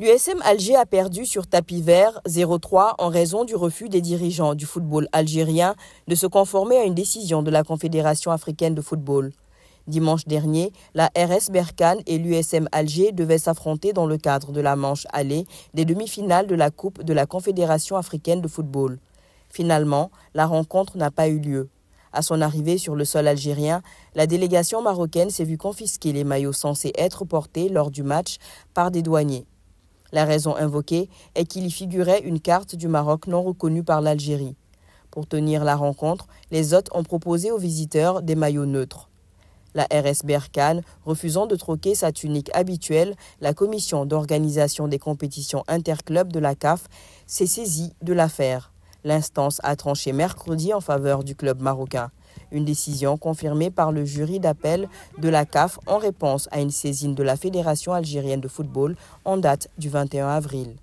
L'USM Alger a perdu sur tapis vert 0-3 en raison du refus des dirigeants du football algérien de se conformer à une décision de la Confédération africaine de football. Dimanche dernier, la RS Berkane et l'USM Alger devaient s'affronter dans le cadre de la manche allée des demi-finales de la Coupe de la Confédération africaine de football. Finalement, la rencontre n'a pas eu lieu. À son arrivée sur le sol algérien, la délégation marocaine s'est vue confisquer les maillots censés être portés lors du match par des douaniers. La raison invoquée est qu'il y figurait une carte du Maroc non reconnue par l'Algérie. Pour tenir la rencontre, les hôtes ont proposé aux visiteurs des maillots neutres. La RS Berkane, refusant de troquer sa tunique habituelle, la commission d'organisation des compétitions interclubs de la CAF s'est saisie de l'affaire. L'instance a tranché mercredi en faveur du club marocain. Une décision confirmée par le jury d'appel de la CAF en réponse à une saisine de la Fédération algérienne de football en date du 21 avril.